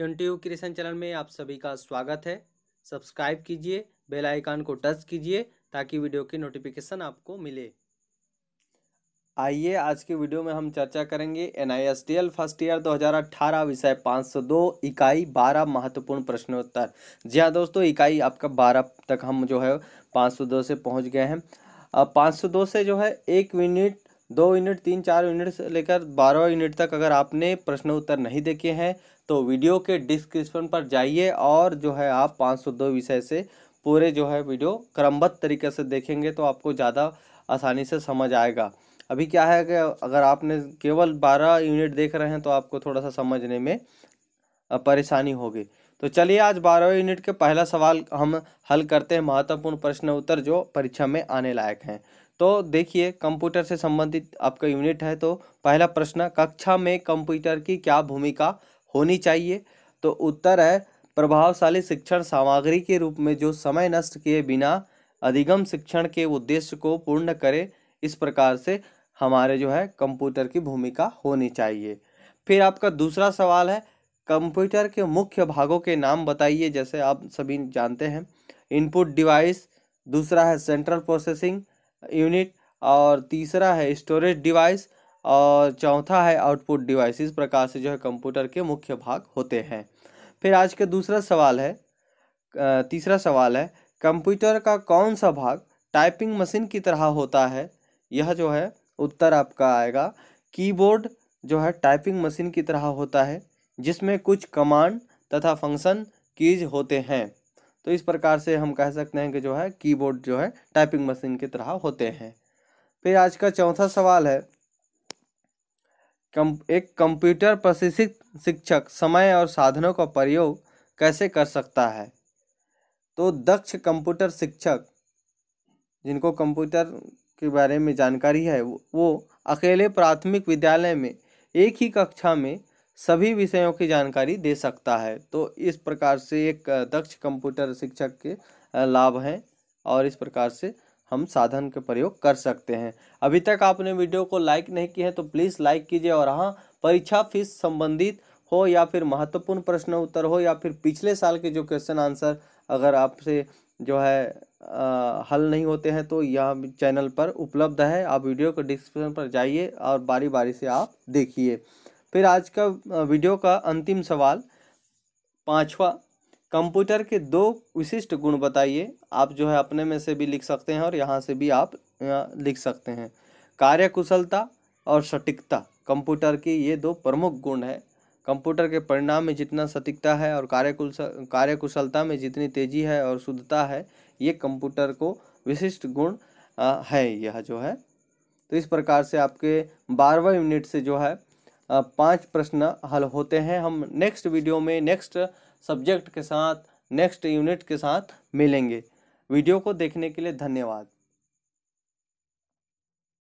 twenty you creation channel में आप सभी का स्वागत है सब्सक्राइब कीजिए बेल आइकन को टच कीजिए ताकि वीडियो की नोटिफिकेशन आपको मिले आइए आज के वीडियो में हम चर्चा करेंगे N I S T L first year 2018 विषय 502 इकाई 12 महत्वपूर्ण प्रश्नोत्तर जी हाँ दोस्तों इकाई आपका 12 तक हम जो है 502 से पहुंच गए हैं 502 से जो है एक मिनट दो यूनिट तीन चार यूनिट से लेकर बारह यूनिट तक अगर आपने प्रश्न उत्तर नहीं देखे हैं तो वीडियो के डिस्क्रिप्शन पर जाइए और जो है आप पाँच सौ दो विषय से पूरे जो है वीडियो क्रमबद्ध तरीके से देखेंगे तो आपको ज़्यादा आसानी से समझ आएगा अभी क्या है कि अगर आपने केवल बारह यूनिट देख रहे हैं तो आपको थोड़ा सा समझने में परेशानी होगी तो चलिए आज बारहवें यूनिट के पहला सवाल हम हल करते हैं महत्वपूर्ण प्रश्न उत्तर जो परीक्षा में आने लायक हैं तो देखिए कंप्यूटर से संबंधित आपका यूनिट है तो पहला प्रश्न कक्षा में कंप्यूटर की क्या भूमिका होनी चाहिए तो उत्तर है प्रभावशाली शिक्षण सामग्री के रूप में जो समय नष्ट किए बिना अधिगम शिक्षण के उद्देश्य को पूर्ण करे इस प्रकार से हमारे जो है कंप्यूटर की भूमिका होनी चाहिए फिर आपका दूसरा सवाल है कंप्यूटर के मुख्य भागों के नाम बताइए जैसे आप सभी जानते हैं इनपुट डिवाइस दूसरा है सेंट्रल प्रोसेसिंग यूनिट और तीसरा है स्टोरेज डिवाइस और चौथा है आउटपुट डिवाइस इस प्रकार से जो है कंप्यूटर के मुख्य भाग होते हैं फिर आज का दूसरा सवाल है तीसरा सवाल है कंप्यूटर का कौन सा भाग टाइपिंग मशीन की तरह होता है यह जो है उत्तर आपका आएगा कीबोर्ड जो है टाइपिंग मशीन की तरह होता है जिसमें कुछ कमांड तथा फंक्शन कीज होते हैं तो इस प्रकार से हम कह सकते हैं कि जो है कीबोर्ड जो है टाइपिंग मशीन की तरह होते हैं फिर आज का चौथा सवाल है कम एक कंप्यूटर प्रशिक्षित शिक्षक समय और साधनों का प्रयोग कैसे कर सकता है तो दक्ष कंप्यूटर शिक्षक जिनको कंप्यूटर के बारे में जानकारी है वो अकेले प्राथमिक विद्यालय में एक ही कक्षा में सभी विषयों की जानकारी दे सकता है तो इस प्रकार से एक दक्ष कंप्यूटर शिक्षक के लाभ हैं और इस प्रकार से हम साधन के प्रयोग कर सकते हैं अभी तक आपने वीडियो को लाइक नहीं किया है तो प्लीज़ लाइक कीजिए और हाँ परीक्षा फीस संबंधित हो या फिर महत्वपूर्ण प्रश्न उत्तर हो या फिर पिछले साल के जो क्वेश्चन आंसर अगर आपसे जो है आ, हल नहीं होते हैं तो यह चैनल पर उपलब्ध है आप वीडियो को डिस्क्रिप्शन पर जाइए और बारी बारी से आप देखिए फिर आज का वीडियो का अंतिम सवाल पांचवा कंप्यूटर के दो विशिष्ट गुण बताइए आप जो है अपने में से भी लिख सकते हैं और यहाँ से भी आप लिख सकते हैं कार्यकुशलता और सटीकता कंप्यूटर के ये दो प्रमुख गुण है कंप्यूटर के परिणाम में जितना सटीकता है और कार्य कार्यकुशलता में जितनी तेजी है और शुद्धता है ये कंप्यूटर को विशिष्ट गुण है यह जो है तो इस प्रकार से आपके बारहवें यूनिट से जो है पांच प्रश्न हल होते हैं हम नेक्स्ट वीडियो में नेक्स्ट सब्जेक्ट के साथ नेक्स्ट यूनिट के साथ मिलेंगे वीडियो को देखने के लिए धन्यवाद